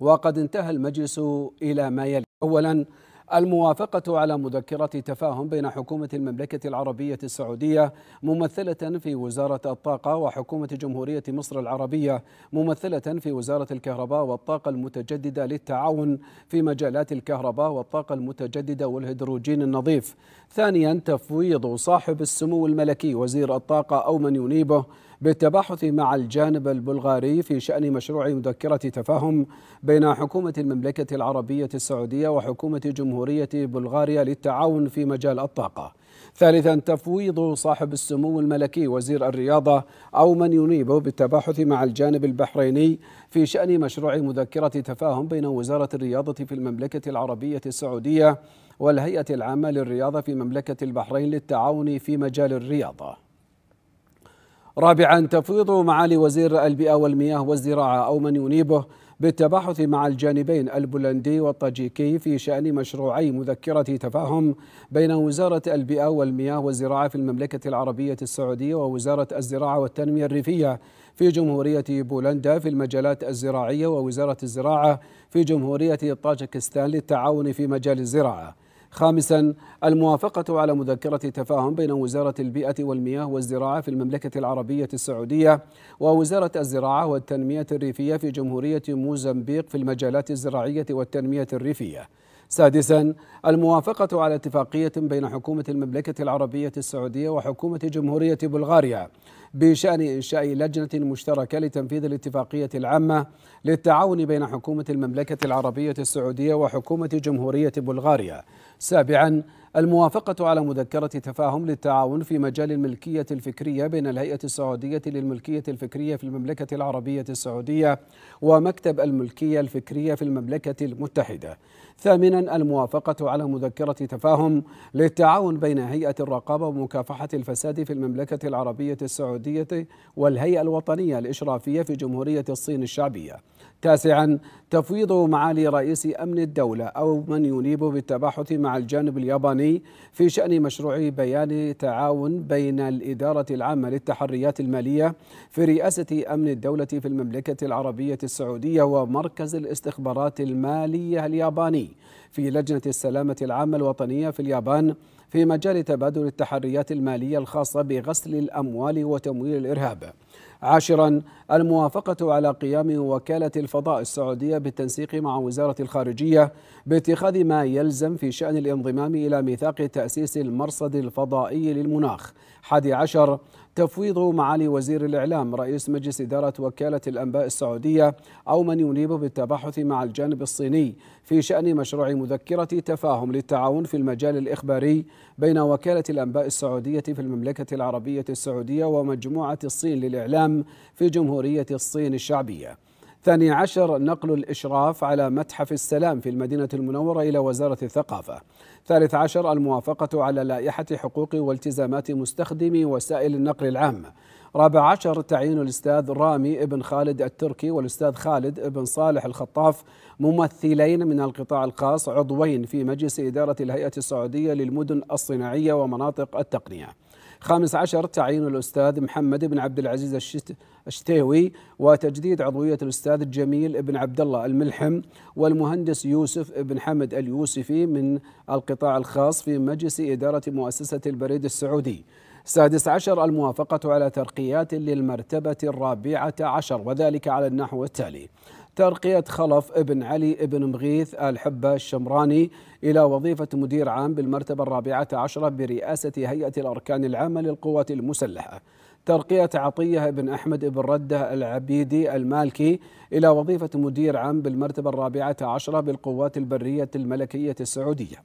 وقد انتهى المجلس إلى ما يلي أولا الموافقة على مذكرة تفاهم بين حكومة المملكة العربية السعودية ممثلة في وزارة الطاقة وحكومة جمهورية مصر العربية ممثلة في وزارة الكهرباء والطاقة المتجددة للتعاون في مجالات الكهرباء والطاقة المتجددة والهيدروجين النظيف. ثانيا تفويض صاحب السمو الملكي وزير الطاقة أو من ينيبه بالتباحث مع الجانب البلغاري في شأن مشروع مذكرة تفاهم بين حكومة المملكة العربية السعودية وحكومة جمهورية بلغاريا للتعاون في مجال الطاقة ثالثا تفويض صاحب السمو الملكي وزير الرياضة أو من ينيبه بالتباحث مع الجانب البحريني في شأن مشروع مذكرة تفاهم بين وزارة الرياضة في المملكة العربية السعودية والهيئة العامة للرياضة في مملكة البحرين للتعاون في مجال الرياضة رابعا تفويض معالي وزير البيئة والمياه والزراعة أو من ينيبه بالتباحث مع الجانبين البولندي والطاجيكي في شأن مشروعي مذكرة تفاهم بين وزارة البيئة والمياه والزراعة في المملكة العربية السعودية ووزارة الزراعة والتنمية الريفية في جمهورية بولندا في المجالات الزراعية ووزارة الزراعة في جمهورية طاجكستان للتعاون في مجال الزراعة خامسا الموافقة على مذكرة تفاهم بين وزارة البيئة والمياه والزراعة في المملكة العربية السعودية ووزارة الزراعة والتنمية الريفية في جمهورية موزمبيق في المجالات الزراعية والتنمية الريفية سادسا الموافقة على اتفاقية بين حكومة المملكة العربية السعودية وحكومة جمهورية بلغاريا بشأن إنشاء لجنة مشتركة لتنفيذ الاتفاقية العامة للتعاون بين حكومة المملكة العربية السعودية وحكومة جمهورية بلغاريا سابعا الموافقة على مذكرة تفاهم للتعاون في مجال الملكية الفكرية بين الهيئة السعودية للملكية الفكرية في المملكة العربية السعودية ومكتب الملكية الفكرية في المملكة المتحدة. ثامنا الموافقة على مذكرة تفاهم للتعاون بين هيئة الرقابة ومكافحة الفساد في المملكة العربية السعودية والهيئة الوطنية الإشرافية في جمهورية الصين الشعبية. تاسعا تفويض معالي رئيس أمن الدولة أو من ينيب بالتباحث مع مع الجانب الياباني في شأن مشروع بيان تعاون بين الإدارة العامة للتحريات المالية في رئاسة أمن الدولة في المملكة العربية السعودية ومركز الاستخبارات المالية الياباني في لجنة السلامة العامة الوطنية في اليابان في مجال تبادل التحريات المالية الخاصة بغسل الأموال وتمويل الإرهاب عاشرا الموافقة على قيام وكالة الفضاء السعودية بالتنسيق مع وزارة الخارجية باتخاذ ما يلزم في شأن الانضمام إلى ميثاق تأسيس المرصد الفضائي للمناخ حادي عشر تفويض معالي وزير الإعلام رئيس مجلس إدارة وكالة الأنباء السعودية أو من ينيب بالتباحث مع الجانب الصيني في شأن مشروع مذكرة تفاهم للتعاون في المجال الإخباري بين وكالة الأنباء السعودية في المملكة العربية السعودية ومجموعة الصين للإعلام في جمهورية الصين الشعبية الثاني عشر نقل الإشراف على متحف السلام في المدينة المنورة إلى وزارة الثقافة ثالث عشر الموافقة على لائحة حقوق والتزامات مستخدمي وسائل النقل العام رابع عشر تعيين الأستاذ رامي ابن خالد التركي والأستاذ خالد ابن صالح الخطاف ممثلين من القطاع الخاص عضوين في مجلس إدارة الهيئة السعودية للمدن الصناعية ومناطق التقنية خامس عشر تعيين الأستاذ محمد بن عبد العزيز الشتيوي وتجديد عضوية الأستاذ جميل بن عبد الله الملحم والمهندس يوسف بن حمد اليوسفي من القطاع الخاص في مجلس إدارة مؤسسة البريد السعودي سادس عشر الموافقة على ترقيات للمرتبة الرابعة عشر وذلك على النحو التالي ترقية خلف ابن علي ابن مغيث الحبة الشمراني إلى وظيفة مدير عام بالمرتبة الرابعة عشرة برئاسة هيئة الأركان العامة للقوات المسلحة ترقية عطية بن أحمد بن ردة العبيدي المالكي إلى وظيفة مدير عام بالمرتبة الرابعة عشرة بالقوات البرية الملكية السعودية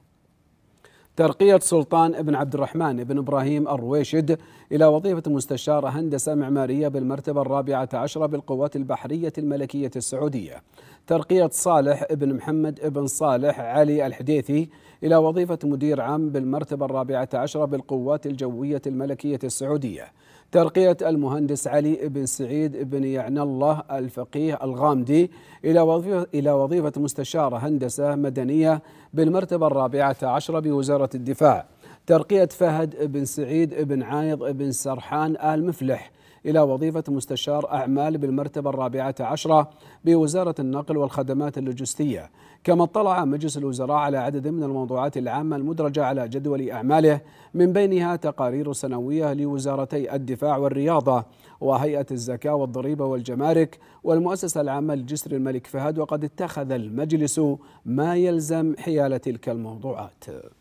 ترقية سلطان بن عبد الرحمن بن إبراهيم الرويشد إلى وظيفة مستشار هندسة معمارية بالمرتبة الرابعة عشرة بالقوات البحرية الملكية السعودية ترقية صالح بن محمد بن صالح علي الحديثي إلى وظيفة مدير عام بالمرتبة الرابعة عشرة بالقوات الجوية الملكية السعودية ترقية المهندس علي بن سعيد بن يعنى الله الفقيه الغامدي إلى وظيفة, إلى وظيفة مستشار هندسة مدنية بالمرتبة الرابعة عشرة بوزارة الدفاع ترقية فهد بن سعيد بن عايض بن سرحان آل مفلح إلى وظيفة مستشار أعمال بالمرتبة الرابعة عشرة بوزارة النقل والخدمات اللوجستية كما اطلع مجلس الوزراء على عدد من الموضوعات العامة المدرجة على جدول أعماله من بينها تقارير سنوية لوزارتي الدفاع والرياضة وهيئة الزكاة والضريبة والجمارك والمؤسسة العامة لجسر الملك فهد وقد اتخذ المجلس ما يلزم حيال تلك الموضوعات